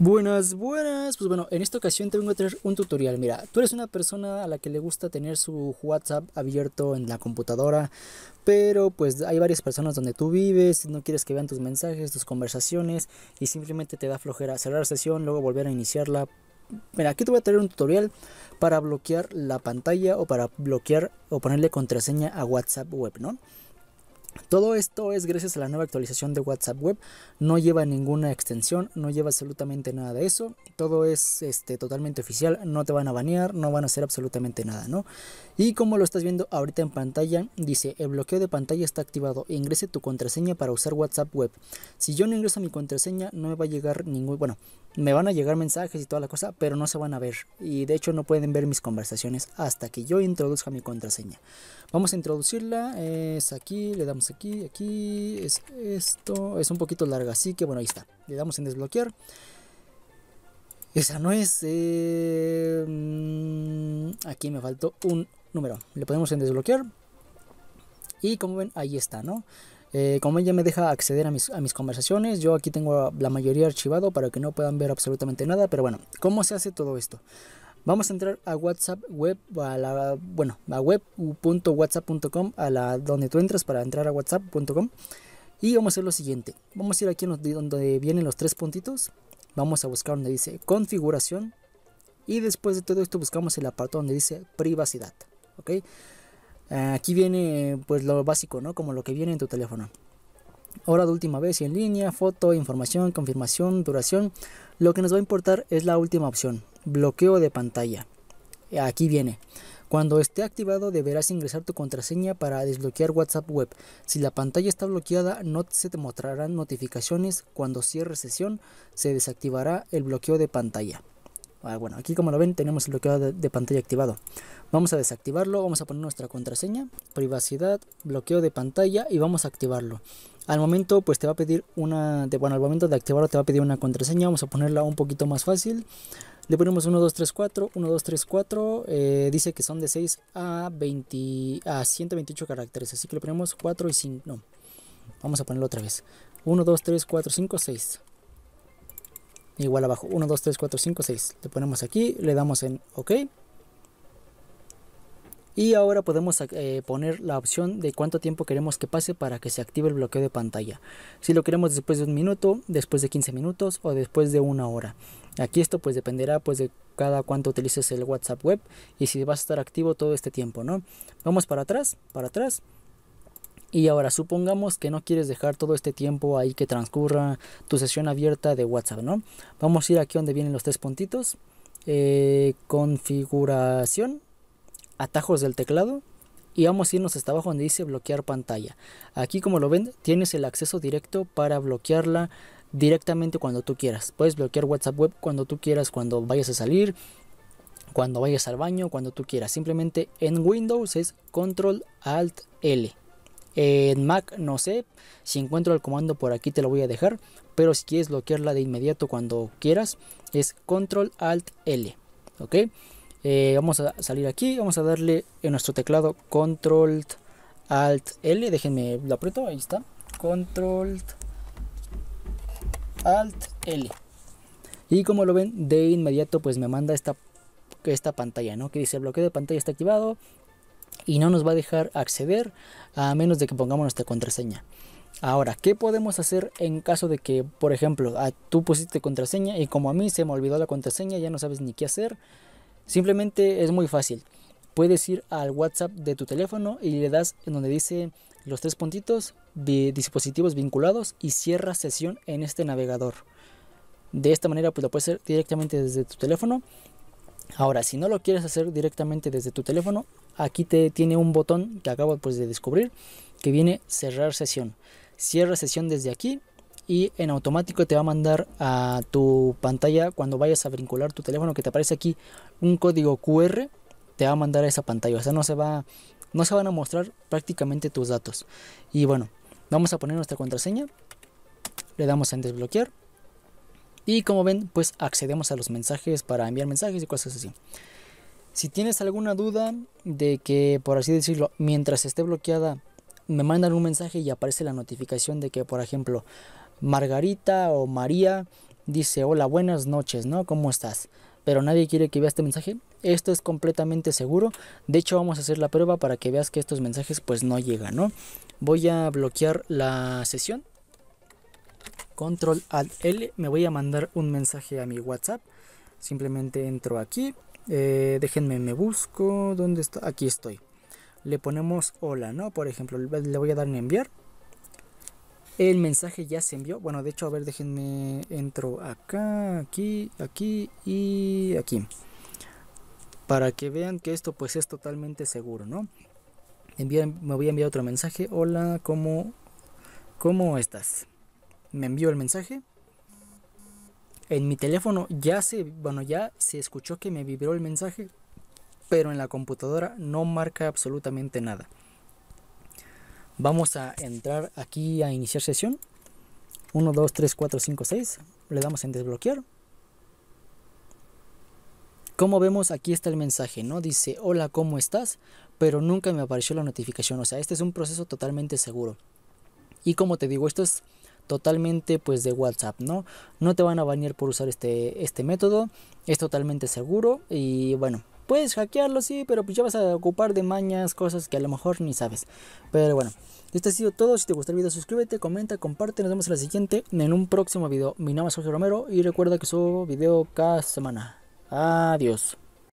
Buenas, buenas. Pues bueno, en esta ocasión te vengo a traer un tutorial. Mira, tú eres una persona a la que le gusta tener su WhatsApp abierto en la computadora, pero pues hay varias personas donde tú vives, no quieres que vean tus mensajes, tus conversaciones y simplemente te da flojera cerrar sesión, luego volver a iniciarla. Mira, aquí te voy a traer un tutorial para bloquear la pantalla o para bloquear o ponerle contraseña a WhatsApp web, ¿no? Todo esto es gracias a la nueva actualización de WhatsApp Web. No lleva ninguna extensión, no lleva absolutamente nada de eso. Todo es este, totalmente oficial, no te van a banear, no van a hacer absolutamente nada, ¿no? Y como lo estás viendo ahorita en pantalla, dice el bloqueo de pantalla está activado. Ingrese tu contraseña para usar WhatsApp Web. Si yo no ingreso mi contraseña, no me va a llegar ningún. Bueno, me van a llegar mensajes y toda la cosa, pero no se van a ver. Y de hecho no pueden ver mis conversaciones hasta que yo introduzca mi contraseña. Vamos a introducirla. Es aquí, le damos aquí, aquí, es esto, es un poquito larga, así que bueno, ahí está, le damos en desbloquear. Esa no es, eh, mm, aquí me faltó un número, le ponemos en desbloquear y como ven, ahí está, ¿no? Eh, como ella me deja acceder a mis, a mis, conversaciones, yo aquí tengo la mayoría archivado para que no puedan ver absolutamente nada, pero bueno, ¿cómo se hace todo esto? Vamos a entrar a WhatsApp web, a la, bueno, a web.whatsapp.com, a la donde tú entras para entrar a whatsapp.com. Y vamos a hacer lo siguiente. Vamos a ir aquí donde vienen los tres puntitos. Vamos a buscar donde dice configuración. Y después de todo esto buscamos el apartado donde dice privacidad. ¿Ok? Aquí viene pues lo básico, ¿no? Como lo que viene en tu teléfono. Hora de última vez en línea, foto, información, confirmación, duración. Lo que nos va a importar es la última opción. Bloqueo de pantalla. Aquí viene. Cuando esté activado deberás ingresar tu contraseña para desbloquear WhatsApp Web. Si la pantalla está bloqueada no se te mostrarán notificaciones. Cuando cierre sesión se desactivará el bloqueo de pantalla. Ah, bueno, aquí como lo ven tenemos el bloqueo de, pantalla activado. Vamos a desactivarlo, vamos a poner nuestra contraseña, privacidad, bloqueo de pantalla y vamos a activarlo. Al momento pues te va a pedir una, de, bueno al momento de activarlo te va a pedir una contraseña, vamos a ponerla un poquito más fácil. Le ponemos 1, 2, 3, 4, 1, 2, 3, 4. dice que son de 6 a, 20, a 128 caracteres. Así que le ponemos 4 y 5. No, vamos a ponerlo otra vez. 1, 2, 3, 4, 5, 6. Igual abajo. 1, 2, 3, 4, 5, 6. Le ponemos aquí, le damos en OK. Y ahora podemos eh, poner la opción de cuánto tiempo queremos que pase para que se active el bloqueo de pantalla. Si lo queremos después de un minuto, después de 15 minutos o después de una hora. Aquí esto pues dependerá pues de cada cuánto utilices el WhatsApp web y si vas a estar activo todo este tiempo, ¿no? Vamos para atrás, para atrás. Y ahora supongamos que no quieres dejar todo este tiempo ahí que transcurra tu sesión abierta de WhatsApp, ¿no? Vamos a ir aquí donde vienen los tres puntitos. Eh, configuración, atajos del teclado y vamos a irnos hasta abajo donde dice bloquear pantalla. Aquí como lo ven tienes el acceso directo para bloquearla directamente cuando tú quieras. Puedes bloquear WhatsApp web cuando tú quieras, cuando vayas a salir, cuando vayas al baño, cuando tú quieras. Simplemente en Windows es Control Alt L. En Mac no sé, si encuentro el comando por aquí te lo voy a dejar, pero si quieres bloquearla de inmediato cuando quieras es Control Alt L. ¿Ok? Eh, vamos a salir aquí, vamos a darle en nuestro teclado Control Alt L. Déjenme lo aprieto, ahí está. Control Alt L. Y como lo ven, de inmediato pues me manda esta, esta pantalla, ¿no? Que dice bloqueo de pantalla está activado y no nos va a dejar acceder a menos de que pongamos nuestra contraseña. Ahora, ¿qué podemos hacer en caso de que, por ejemplo, ah, tú pusiste contraseña y como a mí se me olvidó la contraseña, ya no sabes ni qué hacer? Simplemente es muy fácil puedes ir al WhatsApp de tu teléfono y le das en donde dice los tres puntitos, dispositivos vinculados y cierra sesión en este navegador. De esta manera pues lo puedes hacer directamente desde tu teléfono. Ahora, si no lo quieres hacer directamente desde tu teléfono, aquí te tiene un botón que acabo pues, de descubrir que viene cerrar sesión. Cierra sesión desde aquí y en automático te va a mandar a tu pantalla cuando vayas a vincular tu teléfono que te aparece aquí un código QR te va a mandar a esa pantalla. O sea, no se va, no se van a mostrar prácticamente tus datos. Y bueno, vamos a poner nuestra contraseña. Le damos en desbloquear. Y como ven, pues accedemos a los mensajes para enviar mensajes y cosas así. Si tienes alguna duda de que, por así decirlo, mientras esté bloqueada, me mandan un mensaje y aparece la notificación de que, por ejemplo, Margarita o María dice, hola, buenas noches, ¿no? ¿Cómo estás? pero nadie quiere que vea este mensaje. Esto es completamente seguro. De hecho, vamos a hacer la prueba para que veas que estos mensajes pues no llegan, ¿no? Voy a bloquear la sesión. Control Alt L. Me voy a mandar un mensaje a mi WhatsApp. Simplemente entro aquí. Eh, déjenme, me busco. ¿Dónde está? Aquí estoy. Le ponemos hola, ¿no? Por ejemplo, le voy a dar en enviar. El mensaje ya se envió. Bueno, de hecho, a ver, déjenme. Entro acá, aquí, aquí y aquí. Para que vean que esto pues es totalmente seguro, ¿no? me voy a enviar otro mensaje. Hola, ¿cómo, ¿cómo estás? Me envió el mensaje. En mi teléfono ya se, bueno, ya se escuchó que me vibró el mensaje, pero en la computadora no marca absolutamente nada. Vamos a entrar aquí a iniciar sesión. 1, 2, 3, 4, 5, 6. Le damos en desbloquear. Como vemos, aquí está el mensaje, ¿no? Dice, hola, ¿cómo estás? Pero nunca me apareció la notificación. O sea, este es un proceso totalmente seguro. Y como te digo, esto es totalmente pues de WhatsApp, ¿no? No te van a bañar por usar este, este método, es totalmente seguro y bueno, puedes hackearlo sí, pero pues ya vas a ocupar de mañas, cosas que a lo mejor ni sabes. Pero bueno, esto ha sido todo, si te gustó el video suscríbete, comenta, comparte, nos vemos en la siguiente, en un próximo video. Mi nombre es Jorge Romero y recuerda que subo video cada semana. Adiós.